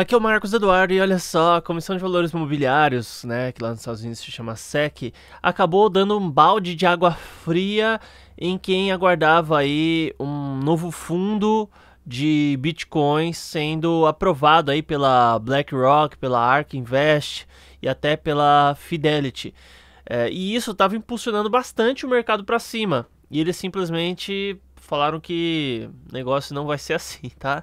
Aqui é o Marcos Eduardo e olha só, a Comissão de Valores Mobiliários, né, que lá nos Estados Unidos se chama SEC, acabou dando um balde de água fria em quem aguardava aí um novo fundo de bitcoins sendo aprovado aí pela BlackRock, pela Ark Invest e até pela Fidelity. É, e isso estava impulsionando bastante o mercado para cima. E eles simplesmente falaram que o negócio não vai ser assim, tá?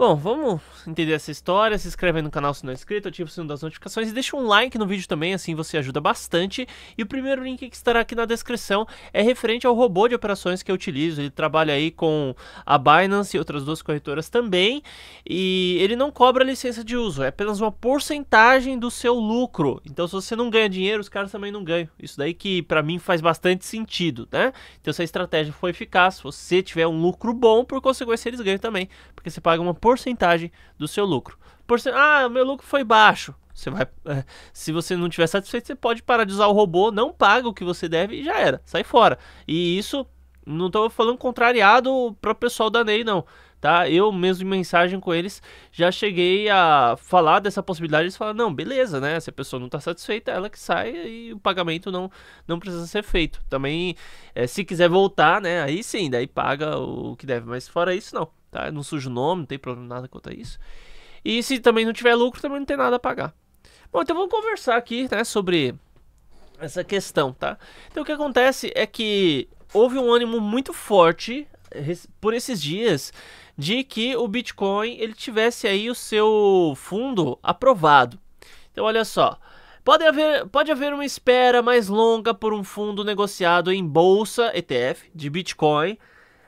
Bom, vamos entender essa história. Se inscreve aí no canal se não é inscrito, ativa o sininho das notificações e deixa um like no vídeo também, assim você ajuda bastante. E o primeiro link que estará aqui na descrição é referente ao robô de operações que eu utilizo. Ele trabalha aí com a Binance e outras duas corretoras também. E ele não cobra licença de uso, é apenas uma porcentagem do seu lucro. Então, se você não ganha dinheiro, os caras também não ganham. Isso daí que para mim faz bastante sentido, né? Então, se a estratégia for eficaz, se você tiver um lucro bom, por consequência eles ganham também, porque você paga uma porcentagem porcentagem do seu lucro. Porcent... Ah, meu lucro foi baixo. Você vai, é, se você não tiver satisfeito, você pode parar de usar o robô, não paga o que você deve e já era, sai fora. E isso não estou falando contrariado para o pessoal da Ney, não. Tá? Eu mesmo em mensagem com eles já cheguei a falar dessa possibilidade. Eles falaram: não, beleza, né? Se a pessoa não está satisfeita, ela que sai e o pagamento não, não precisa ser feito. Também, é, se quiser voltar, né? Aí sim, daí paga o que deve. Mas fora isso, não. Tá? Não suja o nome, não tem problema nada quanto a isso. E se também não tiver lucro, também não tem nada a pagar. Bom, então vamos conversar aqui né, sobre essa questão, tá? Então o que acontece é que houve um ânimo muito forte eh, por esses dias de que o Bitcoin ele tivesse aí o seu fundo aprovado. Então olha só, pode haver, pode haver uma espera mais longa por um fundo negociado em bolsa ETF de Bitcoin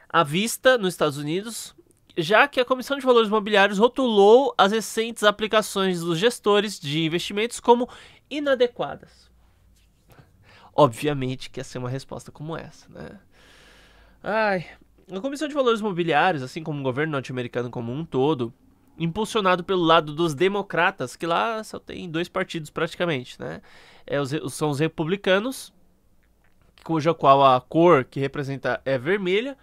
à vista nos Estados Unidos já que a Comissão de Valores Mobiliários rotulou as recentes aplicações dos gestores de investimentos como inadequadas. Obviamente que ia ser uma resposta como essa, né? Ai, a Comissão de Valores Mobiliários, assim como o governo norte-americano como um todo, impulsionado pelo lado dos democratas, que lá só tem dois partidos praticamente, né? É, os, são os republicanos, cuja qual a cor que representa é vermelha,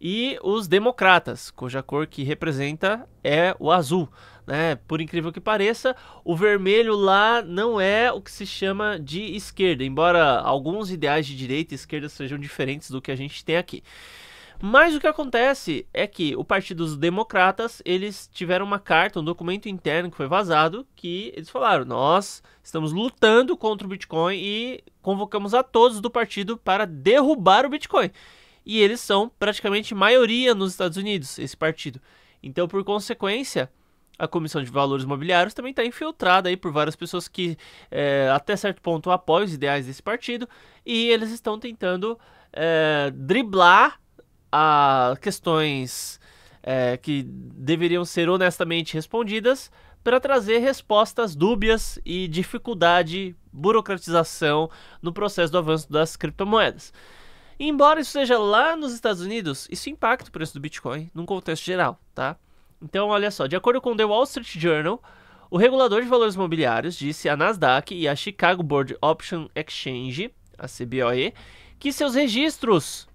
e os democratas, cuja cor que representa é o azul. Né? Por incrível que pareça, o vermelho lá não é o que se chama de esquerda, embora alguns ideais de direita e esquerda sejam diferentes do que a gente tem aqui. Mas o que acontece é que o Partido dos Democratas, eles tiveram uma carta, um documento interno que foi vazado, que eles falaram: "Nós estamos lutando contra o Bitcoin e convocamos a todos do partido para derrubar o Bitcoin" e eles são praticamente maioria nos Estados Unidos, esse partido. Então, por consequência, a Comissão de Valores Mobiliários também está infiltrada aí por várias pessoas que, é, até certo ponto, apoiam os ideais desse partido e eles estão tentando é, driblar a questões é, que deveriam ser honestamente respondidas para trazer respostas dúbias e dificuldade, burocratização no processo do avanço das criptomoedas. E embora isso seja lá nos Estados Unidos, isso impacta o preço do Bitcoin num contexto geral, tá? Então, olha só, de acordo com o The Wall Street Journal, o regulador de valores mobiliários disse à Nasdaq e à Chicago Board Option Exchange, a CBOE, que seus registros.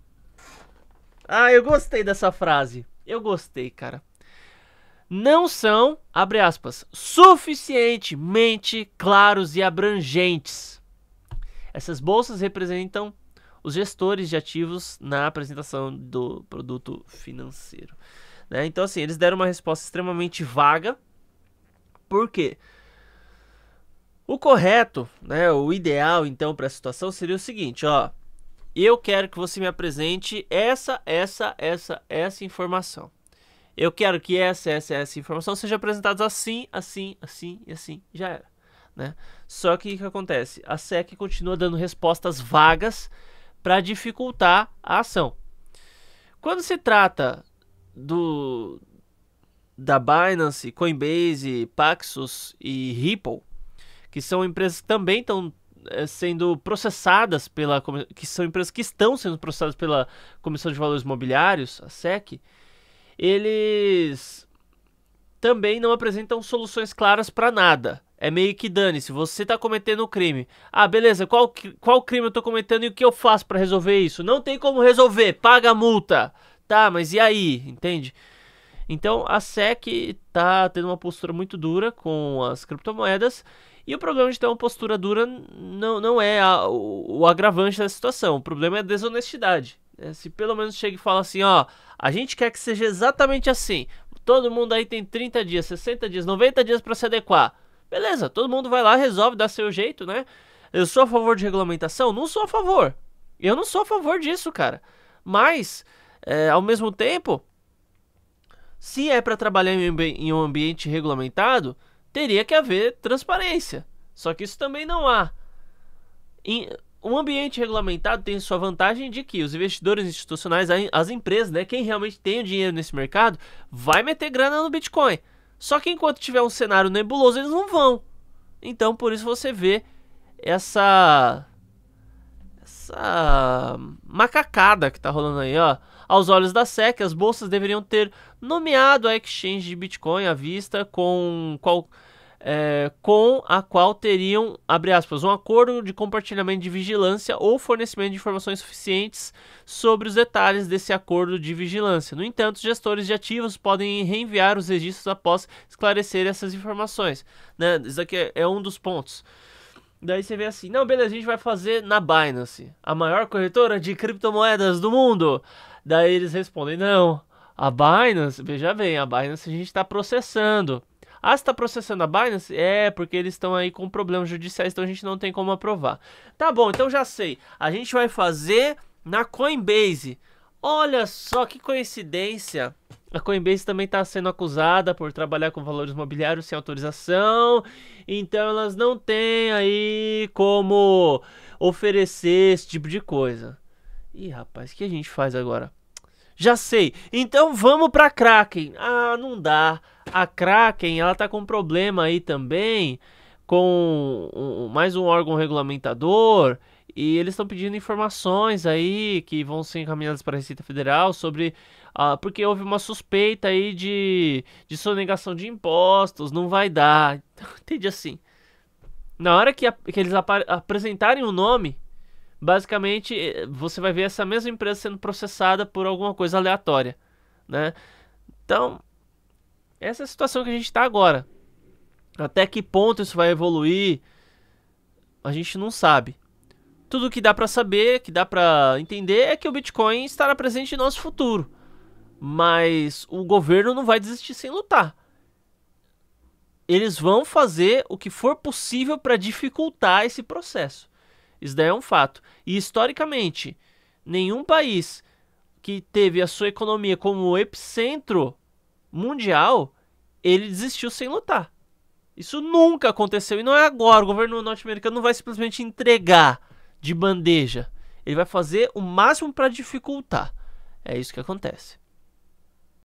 Ah, eu gostei dessa frase. Eu gostei, cara. Não são, abre aspas, suficientemente claros e abrangentes. Essas bolsas representam os gestores de ativos na apresentação do produto financeiro. Né? Então, assim, eles deram uma resposta extremamente vaga. Por quê? O correto, né, o ideal, então, para a situação seria o seguinte, ó. Eu quero que você me apresente essa, essa, essa, essa informação. Eu quero que essa, essa, essa informação seja apresentada assim, assim, assim e assim. Já era. Né? Só que o que acontece? A SEC continua dando respostas vagas para dificultar a ação. Quando se trata do da Binance, Coinbase, Paxos e Ripple, que são empresas que também estão eh, sendo processadas pela que são empresas que estão sendo processadas pela Comissão de Valores Mobiliários, a SEC, eles também não apresentam soluções claras para nada. É meio que dane-se, você tá cometendo um crime. Ah, beleza, qual, qual crime eu tô cometendo e o que eu faço para resolver isso? Não tem como resolver, paga a multa. Tá, mas e aí? Entende? Então a SEC tá tendo uma postura muito dura com as criptomoedas. E o problema de ter uma postura dura não, não é a, o, o agravante da situação. O problema é a desonestidade. É, se pelo menos chega e fala assim, ó, a gente quer que seja exatamente assim. Todo mundo aí tem 30 dias, 60 dias, 90 dias para se adequar. Beleza, todo mundo vai lá, resolve, dá seu jeito, né? Eu sou a favor de regulamentação? Não sou a favor. Eu não sou a favor disso, cara. Mas, é, ao mesmo tempo, se é para trabalhar em um ambiente regulamentado, teria que haver transparência. Só que isso também não há. Em, um ambiente regulamentado tem sua vantagem de que os investidores institucionais, as empresas, né, quem realmente tem o dinheiro nesse mercado, vai meter grana no Bitcoin. Só que enquanto tiver um cenário nebuloso, eles não vão. Então, por isso você vê essa essa macacada que tá rolando aí, ó. Aos olhos da SEC, as bolsas deveriam ter nomeado a exchange de Bitcoin à vista com qual é, com a qual teriam, abre aspas, um acordo de compartilhamento de vigilância ou fornecimento de informações suficientes sobre os detalhes desse acordo de vigilância. No entanto, os gestores de ativos podem reenviar os registros após esclarecer essas informações. Né? Isso aqui é, é um dos pontos. Daí você vê assim, não, beleza, a gente vai fazer na Binance, a maior corretora de criptomoedas do mundo. Daí eles respondem, não, a Binance, veja bem, a Binance a gente está processando. Ah, está processando a Binance? É, porque eles estão aí com problemas judiciais, então a gente não tem como aprovar. Tá bom, então já sei. A gente vai fazer na Coinbase. Olha só que coincidência. A Coinbase também está sendo acusada por trabalhar com valores imobiliários sem autorização, então elas não têm aí como oferecer esse tipo de coisa. Ih, rapaz, o que a gente faz agora? Já sei. Então vamos pra Kraken. Ah, não dá. A Kraken, ela tá com problema aí também com mais um órgão regulamentador e eles estão pedindo informações aí que vão ser encaminhadas para a Receita Federal sobre ah, porque houve uma suspeita aí de, de sonegação de impostos, não vai dar. Então, Entende assim. Na hora que, a, que eles apresentarem o nome, basicamente eh, você vai ver essa mesma empresa sendo processada por alguma coisa aleatória, né? Então, essa é a situação que a gente está agora. Até que ponto isso vai evoluir, a gente não sabe. Tudo que dá para saber, que dá para entender, é que o Bitcoin estará presente em nosso futuro. Mas o governo não vai desistir sem lutar. Eles vão fazer o que for possível para dificultar esse processo. Isso daí é um fato. E historicamente, nenhum país que teve a sua economia como epicentro mundial, ele desistiu sem lutar. Isso nunca aconteceu e não é agora. O governo norte-americano não vai simplesmente entregar de bandeja. Ele vai fazer o máximo para dificultar. É isso que acontece.